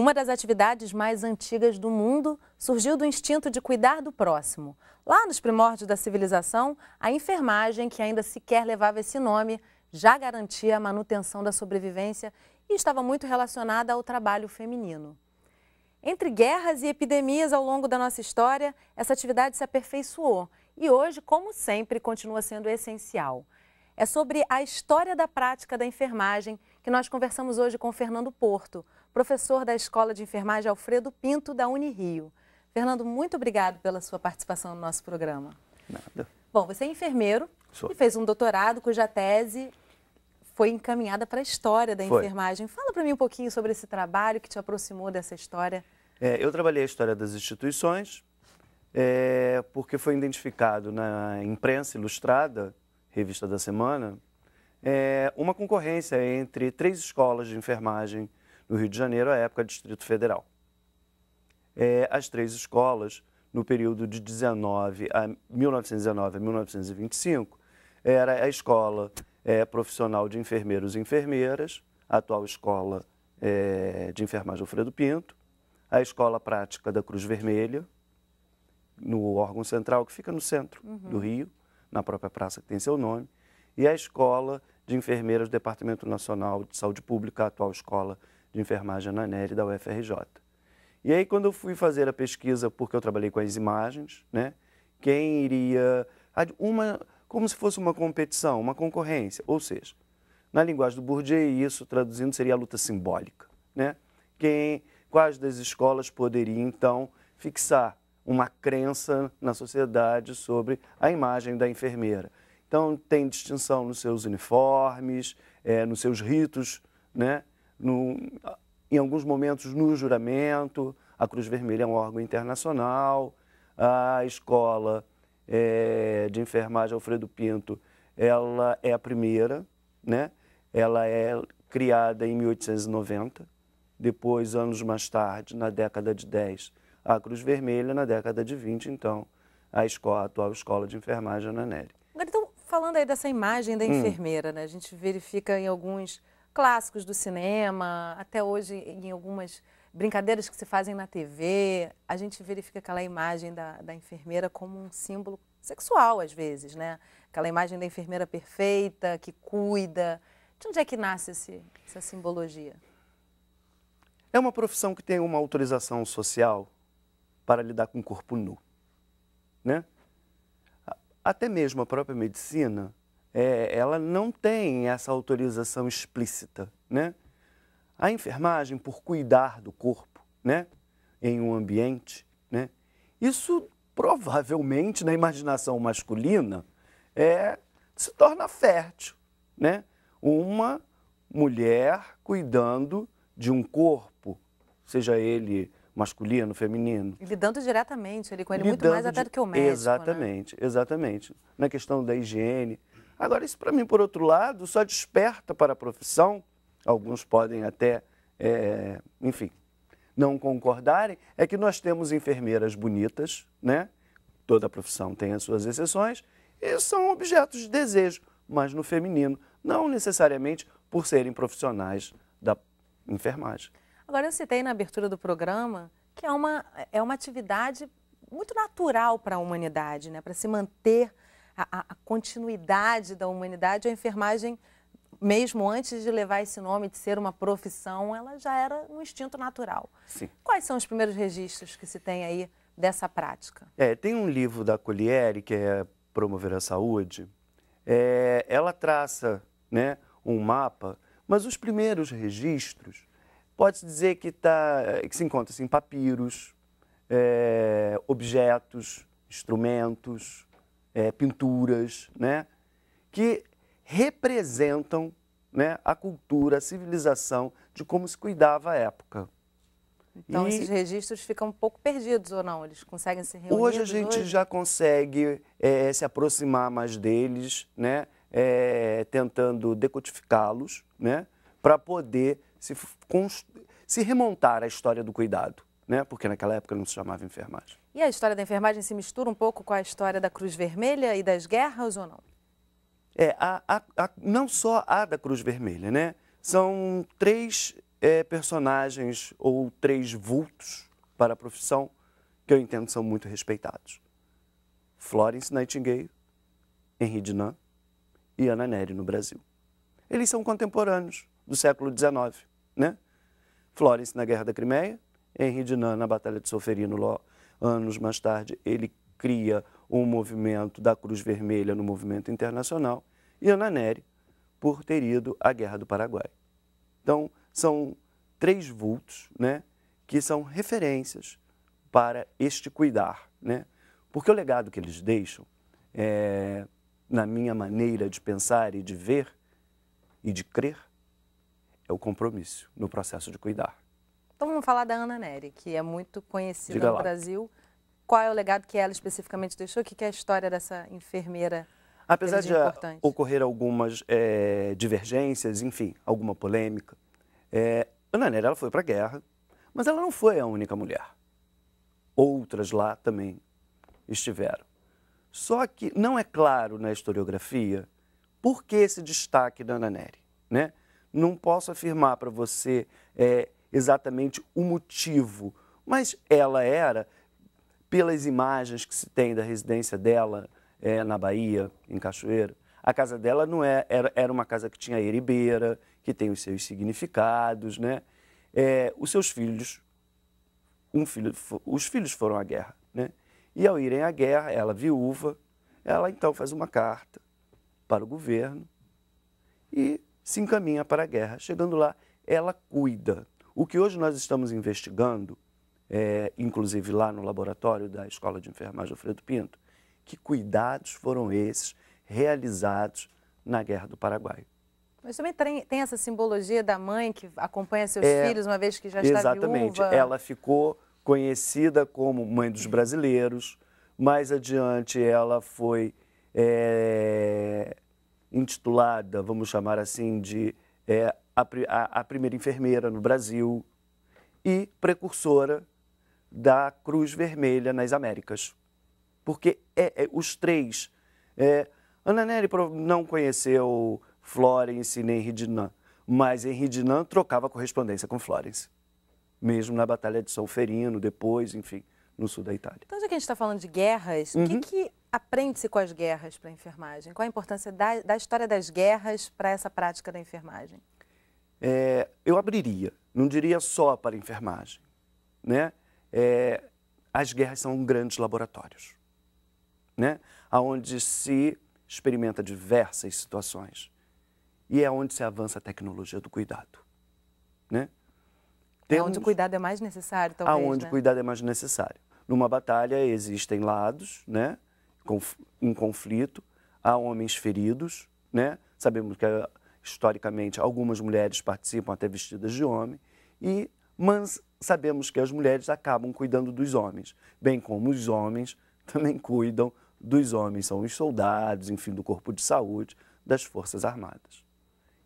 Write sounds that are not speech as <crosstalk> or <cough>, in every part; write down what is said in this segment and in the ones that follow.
Uma das atividades mais antigas do mundo surgiu do instinto de cuidar do próximo. Lá nos primórdios da civilização, a enfermagem, que ainda sequer levava esse nome, já garantia a manutenção da sobrevivência e estava muito relacionada ao trabalho feminino. Entre guerras e epidemias ao longo da nossa história, essa atividade se aperfeiçoou e hoje, como sempre, continua sendo essencial. É sobre a história da prática da enfermagem que nós conversamos hoje com Fernando Porto, professor da Escola de Enfermagem Alfredo Pinto, da Unirio. Fernando, muito obrigado pela sua participação no nosso programa. Nada. Bom, você é enfermeiro Sou. e fez um doutorado cuja tese foi encaminhada para a história da foi. enfermagem. Fala para mim um pouquinho sobre esse trabalho que te aproximou dessa história. É, eu trabalhei a história das instituições, é, porque foi identificado na imprensa ilustrada, revista da semana, é, uma concorrência entre três escolas de enfermagem no Rio de Janeiro, à época Distrito Federal. É, as três escolas, no período de 19 a 1919 a 1925, era a escola é, profissional de enfermeiros e enfermeiras, a atual escola é, de enfermagem Alfredo Pinto, a escola prática da Cruz Vermelha, no órgão central que fica no centro uhum. do Rio, na própria praça que tem seu nome, e a escola de enfermeiras do Departamento Nacional de Saúde Pública, a atual escola de enfermagem na NERE da UFRJ. E aí, quando eu fui fazer a pesquisa, porque eu trabalhei com as imagens, né? Quem iria. Uma, como se fosse uma competição, uma concorrência. Ou seja, na linguagem do Bourdieu, isso traduzindo seria a luta simbólica. Né? Quem, quais das escolas poderia, então, fixar uma crença na sociedade sobre a imagem da enfermeira? Então, tem distinção nos seus uniformes, é, nos seus ritos né, no, em alguns momentos no juramento, a Cruz Vermelha é um órgão internacional, a escola é, de enfermagem Alfredo Pinto, ela é a primeira, né? Ela é criada em 1890, depois, anos mais tarde, na década de 10, a Cruz Vermelha, na década de 20, então, a, escola, a atual Escola de Enfermagem Ananeri. Então, falando aí dessa imagem da hum. enfermeira, hum. né? A gente verifica em alguns clássicos do cinema, até hoje em algumas brincadeiras que se fazem na TV, a gente verifica aquela imagem da, da enfermeira como um símbolo sexual, às vezes, né? Aquela imagem da enfermeira perfeita, que cuida. De onde é que nasce esse, essa simbologia? É uma profissão que tem uma autorização social para lidar com o corpo nu, né? Até mesmo a própria medicina é, ela não tem essa autorização explícita, né? A enfermagem, por cuidar do corpo, né? Em um ambiente, né? Isso provavelmente na imaginação masculina é, se torna fértil, né? Uma mulher cuidando de um corpo, seja ele masculino, feminino. Lidando diretamente ele com ele, Lidando muito mais até do que o médico. Né? Exatamente, né? exatamente. Na questão da higiene, Agora, isso para mim, por outro lado, só desperta para a profissão, alguns podem até, é, enfim, não concordarem, é que nós temos enfermeiras bonitas, né? Toda profissão tem as suas exceções, e são objetos de desejo, mas no feminino, não necessariamente por serem profissionais da enfermagem. Agora, eu citei na abertura do programa que é uma, é uma atividade muito natural para a humanidade, né? para se manter a, a continuidade da humanidade, a enfermagem mesmo antes de levar esse nome, de ser uma profissão, ela já era um instinto natural. Sim. Quais são os primeiros registros que se tem aí dessa prática? É, tem um livro da Colieri, que é Promover a Saúde. É, ela traça né, um mapa, mas os primeiros registros, pode-se dizer que, tá, é, que se encontra em assim, papiros, é, objetos, instrumentos, é, pinturas, né, que representam né, a cultura, a civilização de como se cuidava a época. Então, e... esses registros ficam um pouco perdidos ou não? Eles conseguem se reunir? Hoje a gente hoje? já consegue é, se aproximar mais deles, né? É, tentando decodificá-los, né? Para poder se, se remontar à história do cuidado né? porque naquela época não se chamava enfermagem. E a história da enfermagem se mistura um pouco com a história da Cruz Vermelha e das guerras ou não? É, a, a, a, não só a da Cruz Vermelha, né? São três é, personagens ou três vultos para a profissão que eu entendo são muito respeitados. Florence Nightingale, Henri Dunant e Ana Neri no Brasil. Eles são contemporâneos do século XIX, né? Florence na Guerra da Crimeia, Henri Dinan na Batalha de Solferino Ló. Anos mais tarde, ele cria um movimento da Cruz Vermelha no movimento internacional e Ana Nery por ter ido à Guerra do Paraguai. Então, são três vultos né, que são referências para este cuidar. Né? Porque o legado que eles deixam, é, na minha maneira de pensar e de ver e de crer, é o compromisso no processo de cuidar. Então vamos falar da Ana Nery, que é muito conhecida Diga no lá. Brasil. Qual é o legado que ela especificamente deixou? O que é a história dessa enfermeira? Apesar de importante? ocorrer algumas é, divergências, enfim, alguma polêmica, é, Ana Nery ela foi para a guerra, mas ela não foi a única mulher. Outras lá também estiveram. Só que não é claro na historiografia por que esse destaque da Ana Nery. Né? Não posso afirmar para você é, exatamente o motivo, mas ela era, pelas imagens que se tem da residência dela é, na Bahia, em Cachoeira, a casa dela não é, era, era uma casa que tinha eribeira, que tem os seus significados, né? É, os seus filhos, um filho, os filhos foram à guerra, né? E ao irem à guerra, ela viúva, ela então faz uma carta para o governo e se encaminha para a guerra. Chegando lá, ela cuida o que hoje nós estamos investigando, é, inclusive lá no laboratório da Escola de Enfermagem Alfredo Pinto, que cuidados foram esses realizados na Guerra do Paraguai. Mas também tem, essa simbologia da mãe que acompanha seus é, filhos uma vez que já está exatamente. viúva. Exatamente. Ela ficou conhecida como mãe dos brasileiros. Mais adiante, ela foi é, intitulada, vamos chamar assim, de é, a, a, a primeira enfermeira no Brasil e precursora da Cruz Vermelha nas Américas. Porque é, é os três. É, Ana Nery não conheceu Florence nem Ridinan, mas Henri Dinan trocava correspondência com Florence, mesmo na Batalha de Solferino, depois, enfim, no sul da Itália. Então, já que a gente está falando de guerras, o uhum. que, que aprende-se com as guerras para a enfermagem? Qual a importância da, da história das guerras para essa prática da enfermagem? é, eu abriria, não diria só para enfermagem. Né? É, as guerras são grandes laboratórios, né? onde se experimenta diversas situações e é onde se avança a tecnologia do cuidado. Né? Temos, é onde o cuidado é mais necessário, talvez. Aonde né? o cuidado é mais necessário. Numa batalha existem lados, né? Conf, em conflito, há homens feridos, né? Sabemos que a, historicamente, algumas mulheres participam até vestidas de homem, e, mas sabemos que as mulheres acabam cuidando dos homens, bem como os homens também cuidam dos homens, são os soldados, enfim, do corpo de saúde, das Forças Armadas.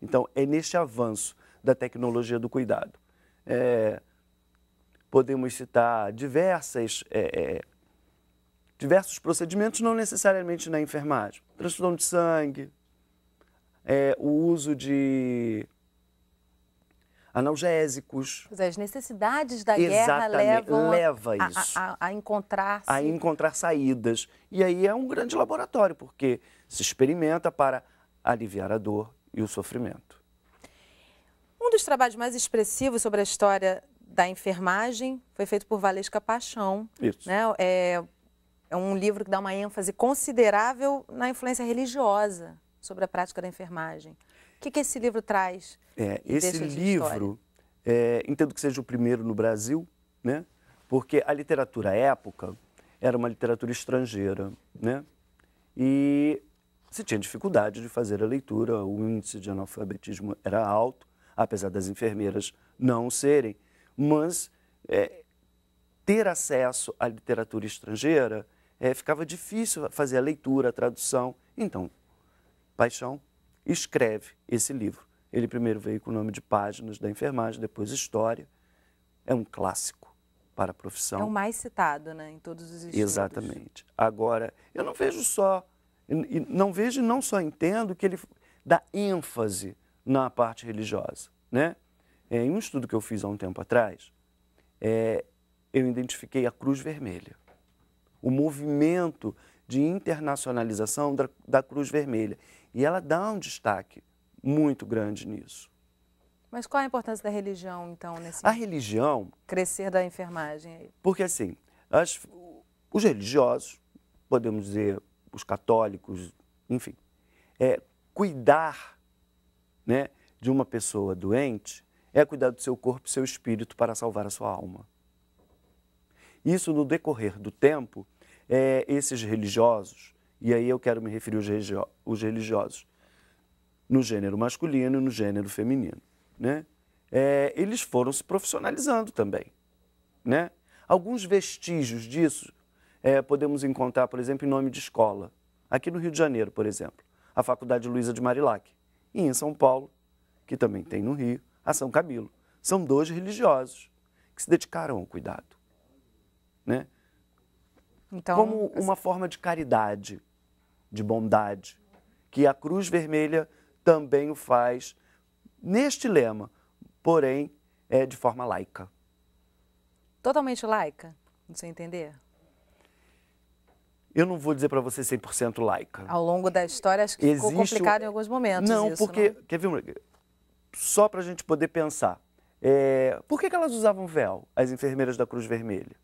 Então, é neste avanço da tecnologia do cuidado. É, podemos citar diversas, é, é, diversos procedimentos, não necessariamente na enfermagem. Transfusão de sangue, é, o uso de analgésicos. Pois é, as necessidades da guerra levam leva a, a, a, a encontrar a encontrar saídas. E aí é um grande laboratório, porque se experimenta para aliviar a dor e o sofrimento. Um dos trabalhos mais expressivos sobre a história da enfermagem foi feito por Valesca Paixão. Isso. Né? É, é um livro que dá uma ênfase considerável na influência religiosa sobre a prática da enfermagem. O que, que esse livro traz? É, esse livro, é, entendo que seja o primeiro no Brasil, né? porque a literatura à época era uma literatura estrangeira. Né? E se tinha dificuldade de fazer a leitura, o índice de analfabetismo era alto, apesar das enfermeiras não serem, mas é, ter acesso à literatura estrangeira é, ficava difícil fazer a leitura, a tradução. Então, Paixão, escreve esse livro. Ele primeiro veio com o nome de Páginas da Enfermagem, depois História. É um clássico para a profissão. É o mais citado, né, em todos os estudos. Exatamente. Agora, eu não vejo só, não vejo não só entendo que ele dá ênfase na parte religiosa, né? É, em um estudo que eu fiz há um tempo atrás, é, eu identifiquei a Cruz Vermelha, o movimento de internacionalização da, da Cruz Vermelha. E ela dá um destaque muito grande nisso. Mas qual a importância da religião, então, nesse a religião, crescer da enfermagem? Porque, assim, as, os religiosos, podemos dizer, os católicos, enfim, é, cuidar né, de uma pessoa doente é cuidar do seu corpo e seu espírito para salvar a sua alma. Isso, no decorrer do tempo, é, esses religiosos e aí eu quero me referir aos religio religiosos. No gênero masculino e no gênero feminino. Né? É, eles foram se profissionalizando também. Né? Alguns vestígios disso é, podemos encontrar, por exemplo, em nome de escola. Aqui no Rio de Janeiro, por exemplo, a Faculdade Luiza de Marilac. E em São Paulo, que também tem no Rio, a São Camilo. São dois religiosos que se dedicaram ao cuidado. Né? Então, Como uma forma de caridade, de bondade, que a Cruz Vermelha também o faz neste lema, porém é de forma laica. Totalmente laica, no seu entender? Eu não vou dizer para você 100% laica. Ao longo da história, acho que Existe... ficou complicado em alguns momentos. Não, isso, porque, não? Né? quer ver, só para a gente poder pensar, é... por que, que elas usavam véu, as enfermeiras da Cruz Vermelha?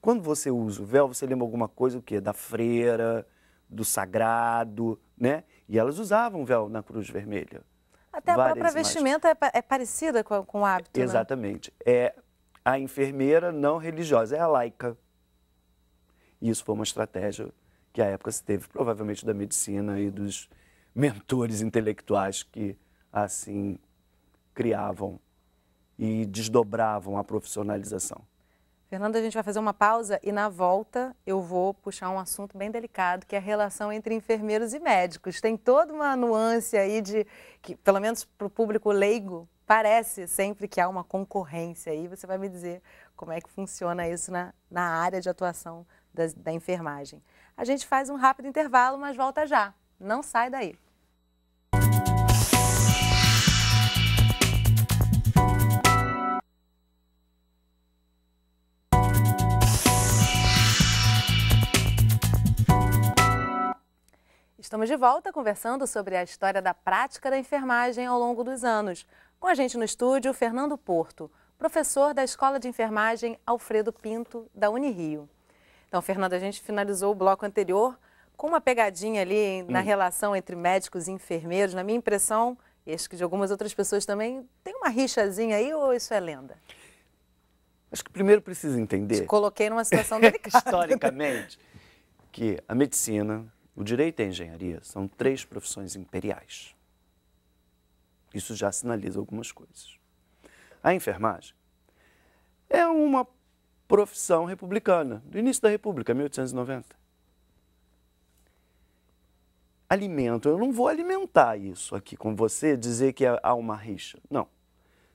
Quando você usa o véu, você lembra alguma coisa o quê? Da freira, do sagrado, né? E elas usavam véu na cruz vermelha. Até a própria vestimenta é, é, parecida com, com o hábito. Né? Exatamente. Né? É a enfermeira não religiosa, é a laica. E isso foi uma estratégia que a época se teve, provavelmente da medicina e dos mentores intelectuais que assim criavam e desdobravam a profissionalização. Fernanda, a gente vai fazer uma pausa e na volta eu vou puxar um assunto bem delicado, que é a relação entre enfermeiros e médicos. Tem toda uma nuance aí de que, pelo menos para o público leigo, parece sempre que há uma concorrência aí. Você vai me dizer como é que funciona isso na, na área de atuação da, da enfermagem. A gente faz um rápido intervalo, mas volta já. Não sai daí. Estamos de volta conversando sobre a história da prática da enfermagem ao longo dos anos. Com a gente no estúdio, Fernando Porto, professor da Escola de Enfermagem Alfredo Pinto, da Unirio. Então, Fernando, a gente finalizou o bloco anterior com uma pegadinha ali na hum. relação entre médicos e enfermeiros. Na minha impressão, e acho que de algumas outras pessoas também, tem uma rixazinha aí ou isso é lenda? Acho que primeiro precisa entender. Te coloquei numa situação delicada. <laughs> Historicamente, que a medicina, o direito e a engenharia são três profissões imperiais. Isso já sinaliza algumas coisas. A enfermagem é uma profissão republicana, do início da República, 1890. Alimento, eu não vou alimentar isso aqui com você, dizer que há uma rixa. Não.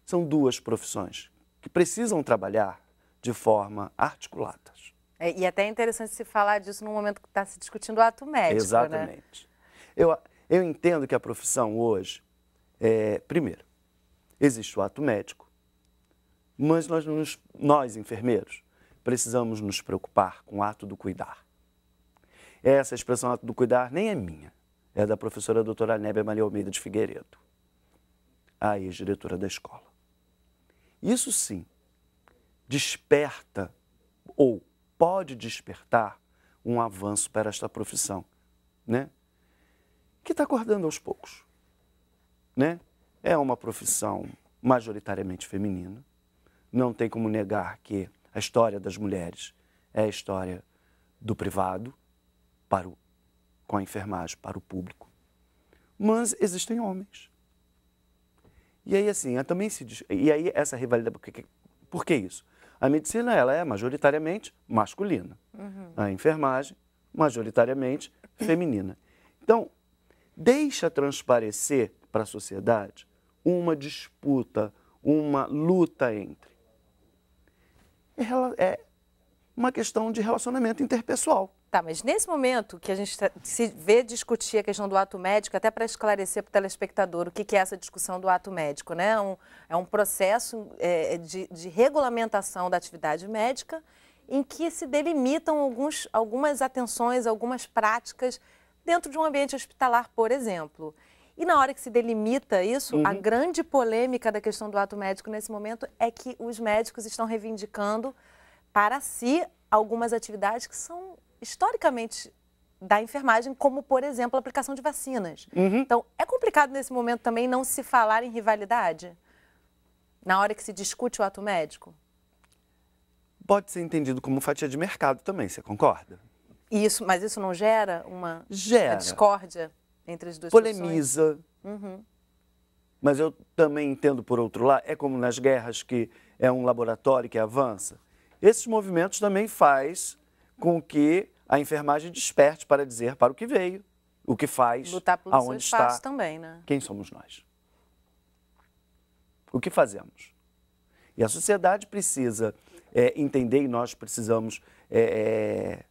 São duas profissões que precisam trabalhar de forma articulada. É, e até é interessante se falar disso num momento que está se discutindo o ato médico. Né? Exatamente. Né? Eu, eu entendo que a profissão hoje, é, primeiro, existe o ato médico, mas nós, nos, nós, enfermeiros, precisamos nos preocupar com o ato do cuidar. Essa expressão ato do cuidar nem é minha, é da professora doutora Nébia Maria Almeida de Figueiredo, a ex-diretora da escola. Isso sim desperta ou pode despertar um avanço para esta profissão, né? Que está acordando aos poucos, né? É uma profissão majoritariamente feminina. Não tem como negar que a história das mulheres é a história do privado para o, com a enfermagem para o público. Mas existem homens. E aí assim, é também se diz, e aí essa rivalidade, por que, por que isso? A medicina ela é majoritariamente masculina, uhum. a enfermagem majoritariamente feminina. Então, deixa transparecer para a sociedade uma disputa, uma luta entre. é uma questão de relacionamento interpessoal. Tá, mas nesse momento que a gente tá, se vê discutir a questão do ato médico, até para esclarecer para o telespectador o que é essa discussão do ato médico, né? É um, é um processo é, é, de, de regulamentação da atividade médica em que se delimitam alguns, algumas atenções, algumas práticas dentro de um ambiente hospitalar, por exemplo. E na hora que se delimita isso, uhum. a grande polêmica da questão do ato médico nesse momento é que os médicos estão reivindicando para si algumas atividades que são historicamente da enfermagem, como, por exemplo, a aplicação de vacinas. Uhum. Então, é complicado nesse momento também não se falar em rivalidade? Na hora que se discute o ato médico? Pode ser entendido como fatia de mercado também, você concorda? Isso, mas isso não gera uma, gera. uma discórdia entre as duas Polemiza. Uhum. Mas eu também entendo, por outro lado, é como nas guerras que é um laboratório que avança. Esses movimentos também faz com que a enfermagem desperte para dizer para o que veio, o que faz, Lutar pelo aonde seu está, também, né? quem somos nós. O que fazemos? E a sociedade precisa é, entender e nós precisamos é, é,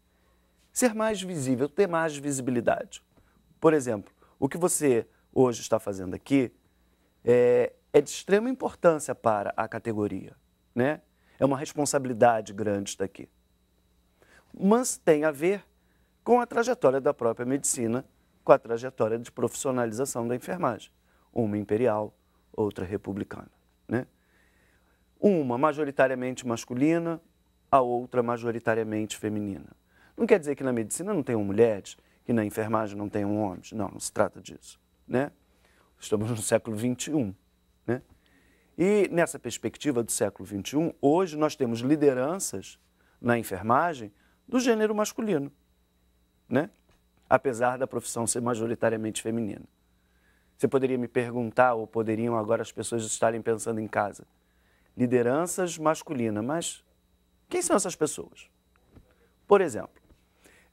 ser mais visível, ter mais visibilidade. Por exemplo, o que você hoje está fazendo aqui é, é de extrema importância para a categoria, né? É uma responsabilidade grande estar aqui. Mas tem a ver com a trajetória da própria medicina, com a trajetória de profissionalização da enfermagem. Uma imperial, outra republicana. Né? Uma majoritariamente masculina, a outra majoritariamente feminina. Não quer dizer que na medicina não tenham mulheres, que na enfermagem não tenham homens. Não, não se trata disso. Né? Estamos no século XXI. Né? E nessa perspectiva do século XXI, hoje nós temos lideranças na enfermagem do gênero masculino, né? apesar da profissão ser majoritariamente feminina. Você poderia me perguntar, ou poderiam agora as pessoas estarem pensando em casa, lideranças masculinas, mas quem são essas pessoas? Por exemplo,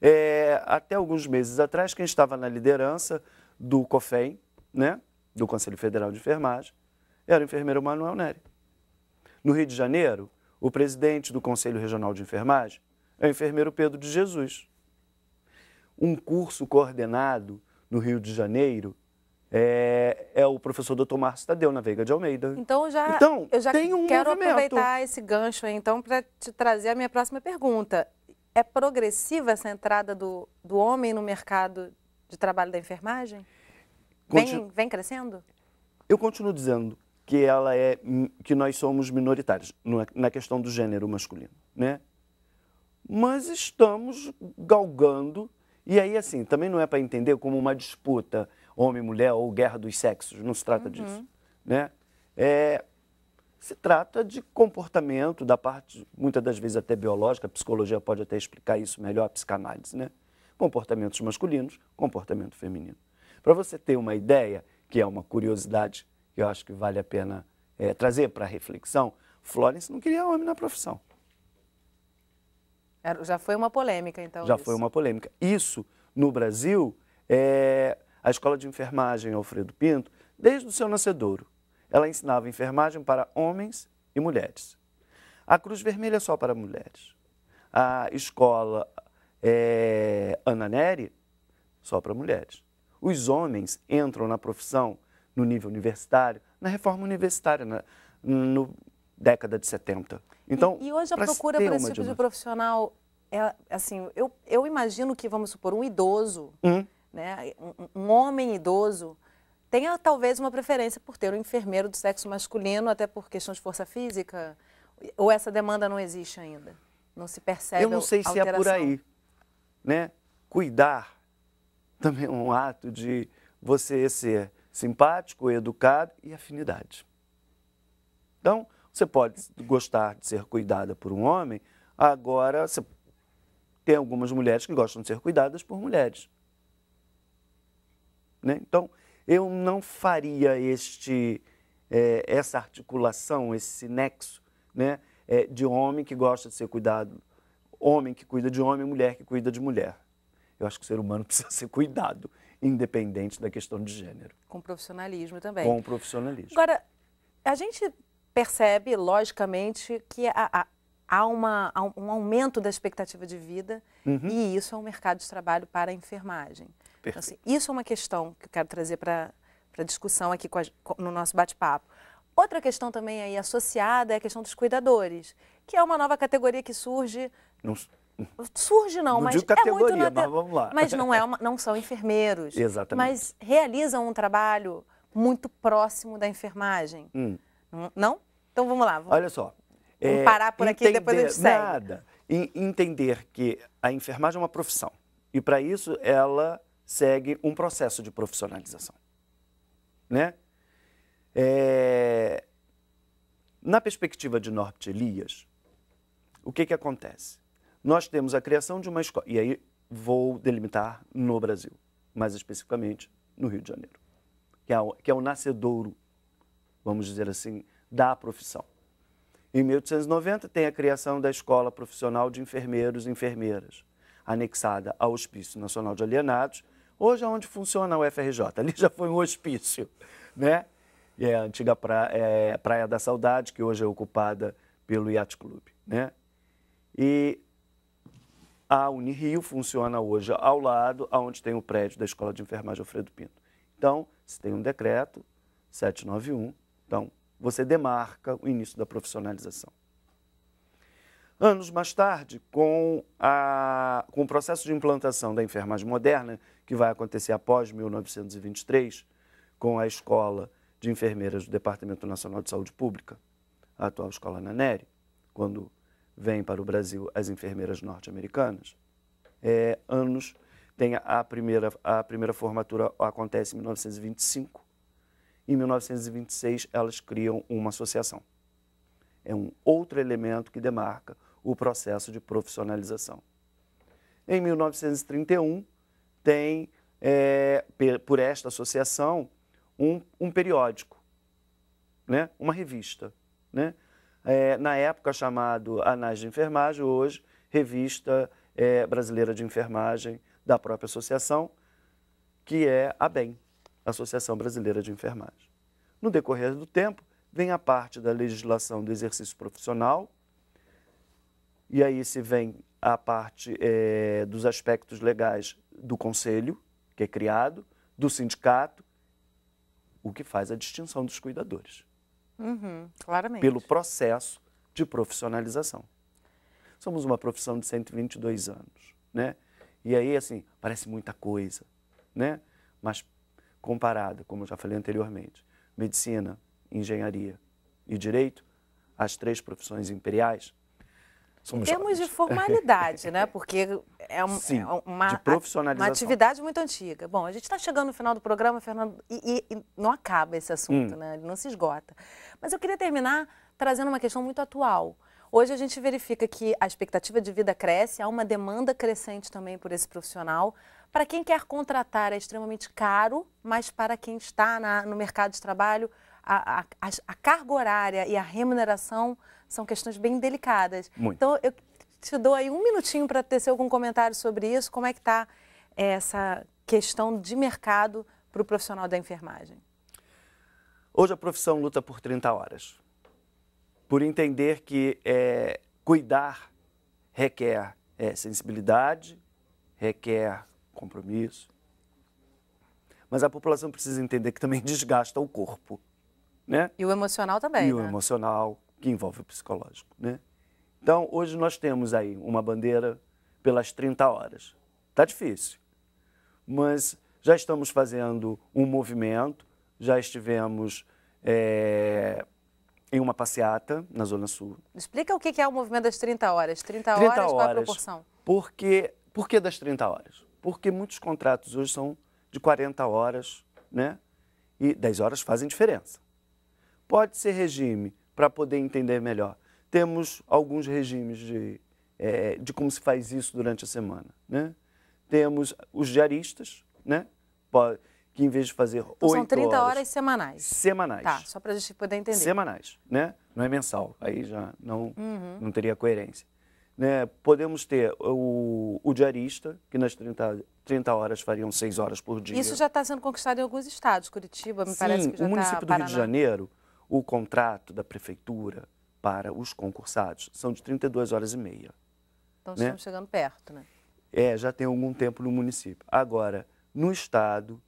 é, até alguns meses atrás, quem estava na liderança do COFEM, né, do Conselho Federal de Enfermagem, era o enfermeiro Manuel Neri. No Rio de Janeiro, o presidente do Conselho Regional de Enfermagem é o enfermeiro Pedro de Jesus. Um curso coordenado no Rio de Janeiro é, é o professor Dr. Márcio Tadeu, na Veiga de Almeida. Então, já, então, eu já tem um quero movimento. aproveitar esse gancho então para te trazer a minha próxima pergunta. É progressiva essa entrada do, do homem no mercado de trabalho da enfermagem? Continu... Vem, vem crescendo? Eu continuo dizendo, que ela é que nós somos minoritários é? na questão do gênero masculino, né? Mas estamos galgando e aí assim também não é para entender como uma disputa homem mulher ou guerra dos sexos, não se trata uhum. disso, né? É, se trata de comportamento da parte muitas das vezes até biológica, a psicologia pode até explicar isso melhor, a psicanálise, né? Comportamentos masculinos, comportamento feminino. Para você ter uma ideia, que é uma curiosidade que eu acho que vale a pena é, trazer para reflexão, Florence não queria homem na profissão. Já foi uma polêmica, então. Já isso. foi uma polêmica. Isso, no Brasil, é... a escola de enfermagem Alfredo Pinto, desde o seu nascedouro, ela ensinava enfermagem para homens e mulheres. A Cruz Vermelha é só para mulheres. A escola é, Ana Neri, só para mulheres. Os homens entram na profissão no nível universitário, na reforma universitária, na no, década de 70. Então, e, e hoje a procura por esse tipo de, profissional, é, assim, eu, eu imagino que, vamos supor, um idoso, hum. né, um, um homem idoso, tenha talvez uma preferência por ter um enfermeiro do sexo masculino, até por questão de força física? Ou essa demanda não existe ainda? Não se percebe Eu não sei se é por aí. Né? Cuidar também é um ato de você ser simpático, educado e afinidade. Então, você pode gostar de ser cuidada por um homem, agora você tem algumas mulheres que gostam de ser cuidadas por mulheres. Né? Então, eu não faria este, é, essa articulação, esse nexo né, é, de homem que gosta de ser cuidado, homem que cuida de homem, mulher que cuida de mulher. Eu acho que o ser humano <laughs> precisa ser cuidado independente da questão de gênero. Com profissionalismo também. Com profissionalismo. Agora, a gente percebe, logicamente, que há, há, uma, há um aumento da expectativa de vida uhum. e isso é um mercado de trabalho para a enfermagem. Então, assim, isso é uma questão que eu quero trazer para a discussão aqui a, no nosso bate-papo. Outra questão também aí associada é a questão dos cuidadores, que é uma nova categoria que surge Surge não, não mas é muito na... mas vamos lá. Mas não, é uma... não são enfermeiros. Exatamente. Mas realizam um trabalho muito próximo da enfermagem. Hum. Não? Então vamos lá. Vamos... Olha só. É, vamos parar por aqui e depois a gente segue. Nada. E entender que a enfermagem é uma profissão. E para isso ela segue um processo de profissionalização. Né? É... Na perspectiva de Norbert Elias, o que, que acontece? nós temos a criação de uma escola. E aí vou delimitar no Brasil, mais especificamente no Rio de Janeiro, que é o, que é o nascedouro, vamos dizer assim, da profissão. Em 1890 tem a criação da Escola Profissional de Enfermeiros e Enfermeiras, anexada ao Hospício Nacional de Alienados. Hoje é onde funciona o UFRJ, <laughs> ali já foi um hospício, né? E é a antiga pra, é, Praia da Saudade, que hoje é ocupada pelo Yacht Club, né? E a Unirio funciona hoje ao lado, onde tem o prédio da Escola de Enfermagem Alfredo Pinto. Então, se tem um decreto, 791, então você demarca o início da profissionalização. Anos mais tarde, com, a, com o processo de implantação da enfermagem moderna, que vai acontecer após 1923, com a Escola de Enfermeiras do Departamento Nacional de Saúde Pública, a atual Escola Naneri, quando vêm para o Brasil as enfermeiras norte-americanas. É, anos tem a primeira, a primeira formatura acontece em 1925. Em 1926, elas criam uma associação. É um outro elemento que demarca o processo de profissionalização. Em 1931, tem, é, por esta associação, um, um periódico, né? uma revista, né? é, na época chamado Anais de Enfermagem, hoje Revista é, Brasileira de Enfermagem da própria associação, que é a BEM, Associação Brasileira de Enfermagem. No decorrer do tempo, vem a parte da legislação do exercício profissional, e aí se vem a parte é, dos aspectos legais do conselho, que é criado, do sindicato, o que faz a distinção dos cuidadores. Uhum, claramente. Pelo processo de profissionalização. Somos uma profissão de 122 anos, né? E aí, assim, parece muita coisa, né? Mas comparada, como eu já falei anteriormente, medicina, engenharia e direito, as três profissões imperiais, Somos em termos jovens. de formalidade, <laughs> né? Porque é, um, Sim, é uma, uma, atividade muito antiga. Bom, a gente está chegando no final do programa, Fernando, e, e, e não acaba esse assunto, hum. né? Ele não se esgota. Mas eu queria terminar trazendo uma questão muito atual. Hoje a gente verifica que a expectativa de vida cresce, há uma demanda crescente também por esse profissional. Para quem quer contratar é extremamente caro, mas para quem está na, no mercado de trabalho a, a, carga horária e a remuneração são questões bem delicadas. Muito. Então, eu te dou aí um minutinho para tecer algum comentário sobre isso. Como é que está eh, essa questão de mercado para o profissional da enfermagem? Hoje a profissão luta por 30 horas, por entender que é, cuidar requer é, sensibilidade, requer compromisso, mas a população precisa entender que também <laughs> desgasta o corpo. Né? E o emocional também. E né? o emocional, que envolve o psicológico. Né? Então, hoje nós temos aí uma bandeira pelas 30 horas. Está difícil, mas já estamos fazendo um movimento, já estivemos é, em uma passeata na Zona Sul. Explica o que é o movimento das 30 horas. 30, 30 horas, horas, qual é a proporção? por que das 30 horas? Porque muitos contratos hoje são de 40 horas, né? E 10 horas fazem diferença. Pode ser regime, para poder entender melhor. Temos alguns regimes de, é, de como se faz isso durante a semana. Né? Temos os diaristas, né? que em vez de fazer então, são 30 horas, horas, semanais. Semanais. Tá, só para a gente poder entender. Semanais, né? Não é mensal, aí já não, uhum. não teria coerência. Né? Podemos ter o, o diarista, que nas 30, 30 horas fariam 6 horas por dia. Isso já está sendo conquistado em alguns estados, Curitiba, me Sim, parece que já está... o município tá do Paraná. Rio de Janeiro o contrato da prefeitura para os concursados são de 32 horas e meia. Então né? estamos chegando perto, né? É, já tem algum tempo no município. Agora, no Estado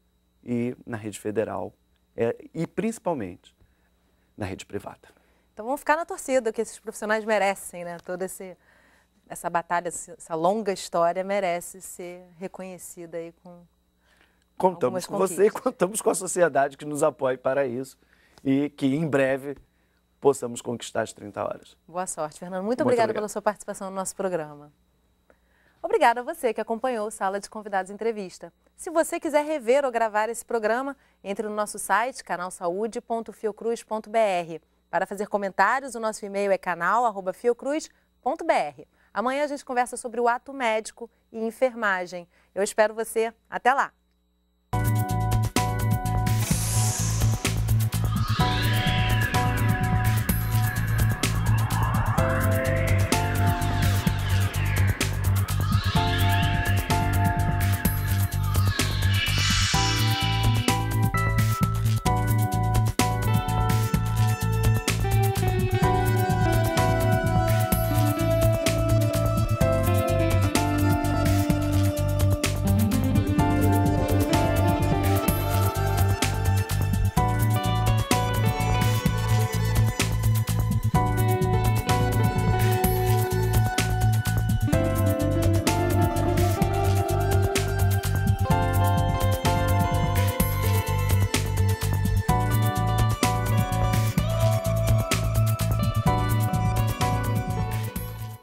e na rede federal, é, e principalmente na rede privada. Então vamos ficar na torcida, que esses profissionais merecem, né? Toda esse, essa batalha, essa longa história merece ser reconhecida aí com. Contamos com você e contamos com a sociedade que nos apoia para isso e que em breve possamos conquistar as 30 horas. Boa sorte, Fernando. Muito, Muito obrigado, pela sua participação no nosso programa. Obrigada a você que acompanhou o Sala de Convidados Entrevista. Se você quiser rever ou gravar esse programa, entre no nosso site canalsaude.fiocruz.br. Para fazer comentários, o nosso e-mail é canal@fiocruz.br. Amanhã a gente conversa sobre o ato médico e enfermagem. Eu espero você. Até lá!